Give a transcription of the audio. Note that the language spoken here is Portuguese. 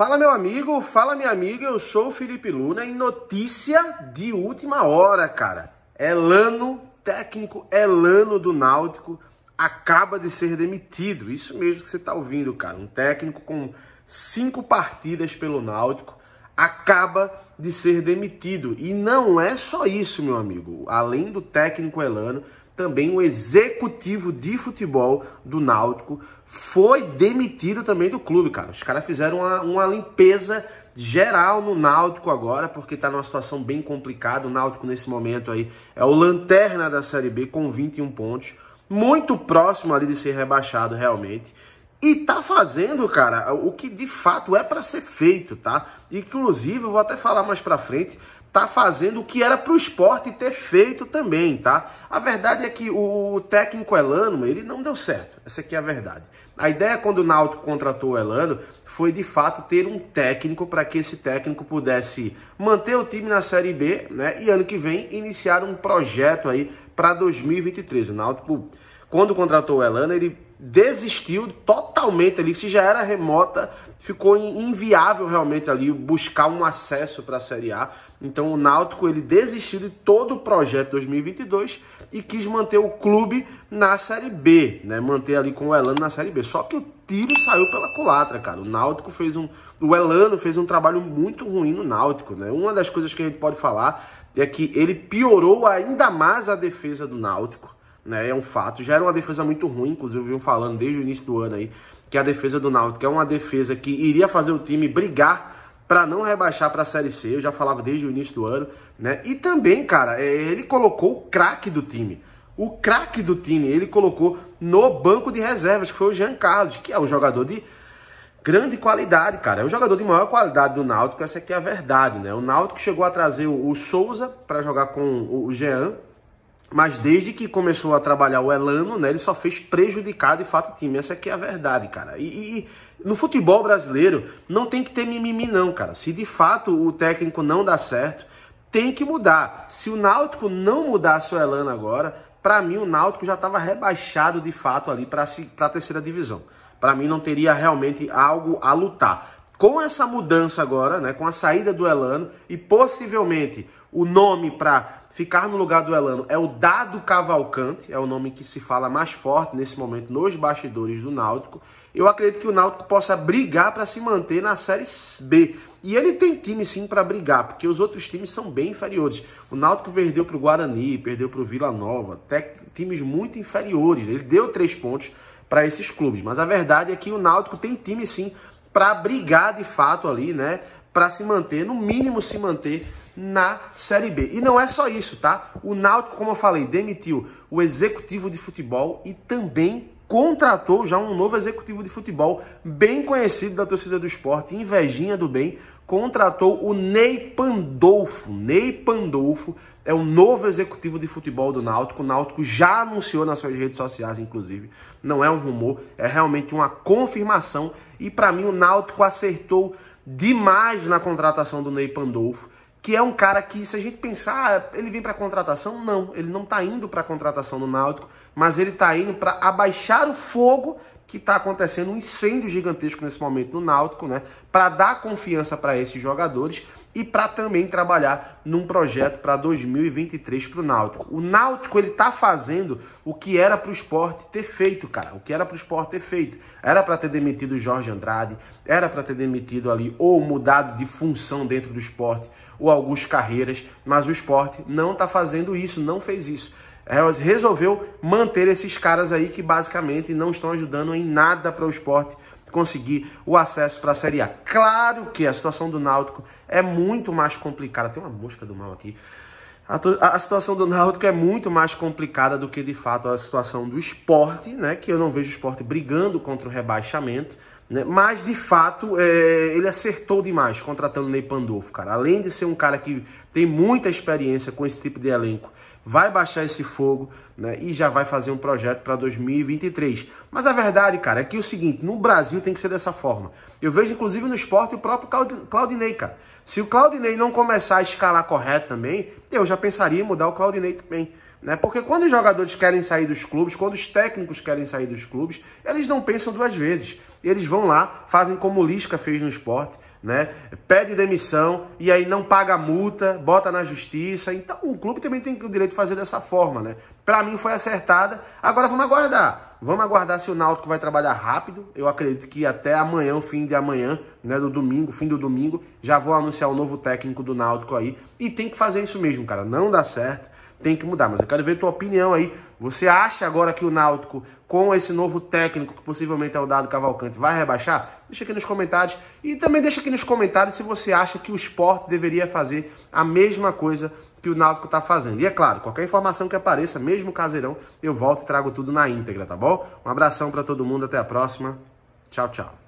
Fala meu amigo, fala minha amiga, eu sou o Felipe Luna e notícia de última hora, cara. Elano, técnico Elano do Náutico, acaba de ser demitido. Isso mesmo que você está ouvindo, cara. Um técnico com cinco partidas pelo Náutico acaba de ser demitido. E não é só isso, meu amigo. Além do técnico Elano, também o executivo de futebol do Náutico foi demitido também do clube, cara. Os caras fizeram uma, uma, limpeza geral no Náutico agora, porque tá numa situação bem complicada. O Náutico nesse momento aí é o lanterna da Série B com 21 pontos, muito próximo ali de ser rebaixado realmente. E tá fazendo, cara, o que de fato é para ser feito, tá? Inclusive, eu vou até falar mais para frente, tá fazendo o que era para o esporte ter feito também, tá? A verdade é que o técnico Elano, ele não deu certo. Essa aqui é a verdade. A ideia quando o Náutico contratou o Elano foi de fato ter um técnico para que esse técnico pudesse manter o time na Série B, né? E ano que vem iniciar um projeto aí para 2023. O Náutico quando contratou o Elano, ele desistiu totalmente ali, se já era remota, ficou inviável realmente ali buscar um acesso para a Série A. Então o Náutico ele desistiu de todo o projeto 2022 e quis manter o clube na Série B, né? Manter ali com o Elano na Série B. Só que o tiro saiu pela culatra, cara. O Náutico fez um, o Elano fez um trabalho muito ruim no Náutico, né? Uma das coisas que a gente pode falar é que ele piorou ainda mais a defesa do Náutico, né? É um fato. Já era uma defesa muito ruim, inclusive vinham falando desde o início do ano aí que a defesa do Náutico é uma defesa que iria fazer o time brigar para não rebaixar para a Série C, eu já falava desde o início do ano, né? E também, cara, é, ele colocou o craque do time. O craque do time, ele colocou no banco de reservas, que foi o Jean Carlos, que é um jogador de grande qualidade, cara. É um jogador de maior qualidade do Náutico, essa aqui é a verdade, né? O Náutico chegou a trazer o Souza para jogar com o Jean, mas desde que começou a trabalhar o Elano, né, ele só fez prejudicar de fato o time. Essa aqui é a verdade, cara. E, e no futebol brasileiro, não tem que ter mimimi, não, cara. Se de fato o técnico não dá certo, tem que mudar. Se o Náutico não mudar a sua Elana agora, para mim o Náutico já estava rebaixado de fato ali para a terceira divisão. Para mim não teria realmente algo a lutar. Com essa mudança agora, né, com a saída do Elano e possivelmente o nome para ficar no lugar do Elano é o Dado Cavalcante, é o nome que se fala mais forte nesse momento nos bastidores do Náutico. Eu acredito que o Náutico possa brigar para se manter na Série B. E ele tem time sim para brigar, porque os outros times são bem inferiores. O Náutico perdeu para o Guarani, perdeu para o Vila Nova, times muito inferiores. Ele deu três pontos para esses clubes, mas a verdade é que o Náutico tem time sim para brigar de fato ali, né? Para se manter, no mínimo se manter na Série B. E não é só isso, tá? O Náutico, como eu falei, demitiu o executivo de futebol e também contratou já um novo executivo de futebol bem conhecido da torcida do esporte, invejinha do bem, contratou o Ney Pandolfo. Ney Pandolfo é o novo executivo de futebol do Náutico. O Náutico já anunciou nas suas redes sociais, inclusive. Não é um rumor, é realmente uma confirmação. E para mim o Náutico acertou demais na contratação do Ney Pandolfo que é um cara que, se a gente pensar, ah, ele vem para contratação? Não, ele não está indo para contratação no Náutico, mas ele está indo para abaixar o fogo que está acontecendo um incêndio gigantesco nesse momento no Náutico, né? Para dar confiança para esses jogadores e para também trabalhar num projeto para 2023 para o Náutico. O Náutico ele está fazendo o que era para o esporte ter feito, cara. O que era para o esporte ter feito. Era para ter demitido o Jorge Andrade, era para ter demitido ali ou mudado de função dentro do esporte ou algumas Carreiras, mas o esporte não está fazendo isso, não fez isso resolveu manter esses caras aí que basicamente não estão ajudando em nada para o esporte conseguir o acesso para a Série A. Claro que a situação do Náutico é muito mais complicada. Tem uma mosca do mal aqui. A, a, situação do Náutico é muito mais complicada do que de fato a situação do esporte, né? Que eu não vejo o esporte brigando contra o rebaixamento. Né? Mas, de fato, é, ele acertou demais contratando o Ney Pandolfo, cara. Além de ser um cara que tem muita experiência com esse tipo de elenco, vai baixar esse fogo né? e já vai fazer um projeto para 2023. Mas a verdade, cara, é que é o seguinte, no Brasil tem que ser dessa forma. Eu vejo, inclusive, no esporte o próprio Claudinei, cara. Se o Claudinei não começar a escalar correto também, eu já pensaria em mudar o Claudinei também. Né? Porque quando os jogadores querem sair dos clubes, quando os técnicos querem sair dos clubes, eles não pensam duas vezes. Eles vão lá, fazem como o Lisca fez no esporte, né? pede demissão e aí não paga multa, bota na justiça. Então o clube também tem o direito de fazer dessa forma. Né? Para mim foi acertada, agora vamos aguardar. Vamos aguardar se o Náutico vai trabalhar rápido. Eu acredito que até amanhã, fim de amanhã, né, do domingo, fim do domingo, já vou anunciar o novo técnico do Náutico aí. E tem que fazer isso mesmo, cara. Não dá certo tem que mudar. Mas eu quero ver tua opinião aí. Você acha agora que o Náutico, com esse novo técnico, que possivelmente é o Dado Cavalcante, vai rebaixar? Deixa aqui nos comentários. E também deixa aqui nos comentários se você acha que o esporte deveria fazer a mesma coisa que o Náutico está fazendo. E é claro, qualquer informação que apareça, mesmo caseirão, eu volto e trago tudo na íntegra, tá bom? Um abração para todo mundo, até a próxima. Tchau, tchau.